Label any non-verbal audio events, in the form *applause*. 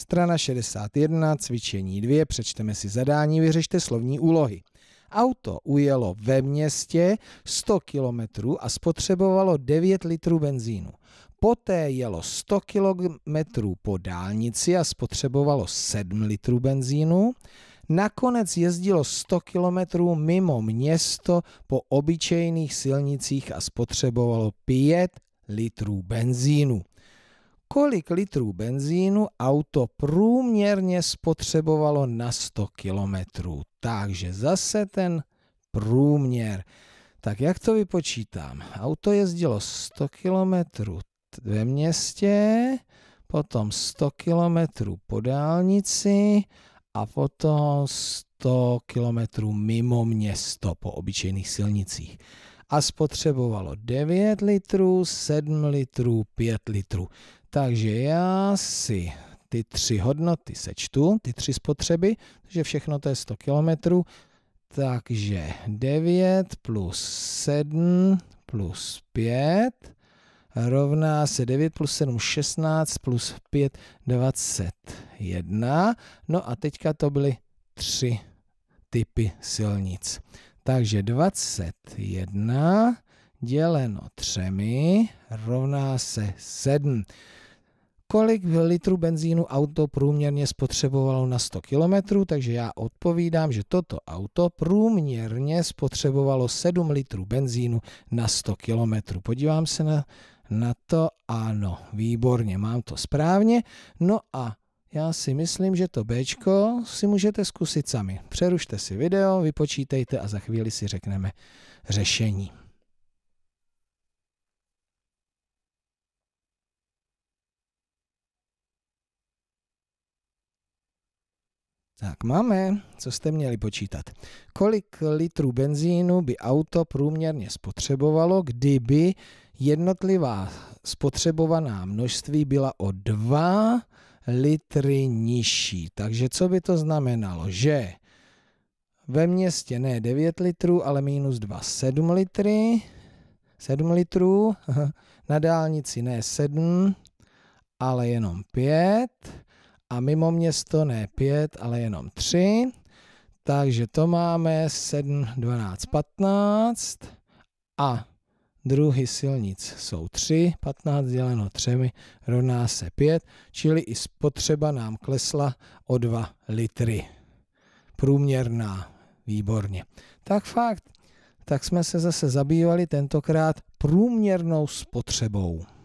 Strana 61, cvičení 2, přečteme si zadání, vyřešte slovní úlohy. Auto ujelo ve městě 100 km a spotřebovalo 9 litrů benzínu. Poté jelo 100 km po dálnici a spotřebovalo 7 litrů benzínu. Nakonec jezdilo 100 km mimo město po obyčejných silnicích a spotřebovalo 5 litrů benzínu kolik litrů benzínu auto průměrně spotřebovalo na 100 kilometrů. Takže zase ten průměr. Tak jak to vypočítám? Auto jezdilo 100 kilometrů ve městě, potom 100 kilometrů po dálnici a potom 100 kilometrů mimo město po obyčejných silnicích a spotřebovalo 9 litrů, 7 litrů, 5 litrů. Takže já si ty tři hodnoty sečtu, ty tři spotřeby, takže všechno to je 100 km. Takže 9 plus 7 plus 5 rovná se 9 plus 7, 16 plus 5, 21. No a teďka to byly tři typy silnic. Takže 21 děleno třemi rovná se 7 kolik litrů benzínu auto průměrně spotřebovalo na 100 km, takže já odpovídám, že toto auto průměrně spotřebovalo 7 litrů benzínu na 100 km. Podívám se na, na to, ano, výborně, mám to správně. No a já si myslím, že to B si můžete zkusit sami. Přerušte si video, vypočítejte a za chvíli si řekneme řešení. Tak máme, co jste měli počítat. Kolik litrů benzínu by auto průměrně spotřebovalo, kdyby jednotlivá spotřebovaná množství byla o 2 litry nižší. Takže co by to znamenalo? Že ve městě ne 9 litrů, ale minus 2, 7 litry. 7 litrů, *laughs* na dálnici ne 7, ale jenom 5 a mimo město ne 5, ale jenom 3. Takže to máme 7, 12, 15 a druhy silnic jsou 3, 15 děleno 3 rovná se 5, čili i spotřeba nám klesla o 2 litry. Průměrná, výborně. Tak fakt, tak jsme se zase zabývali tentokrát průměrnou spotřebou.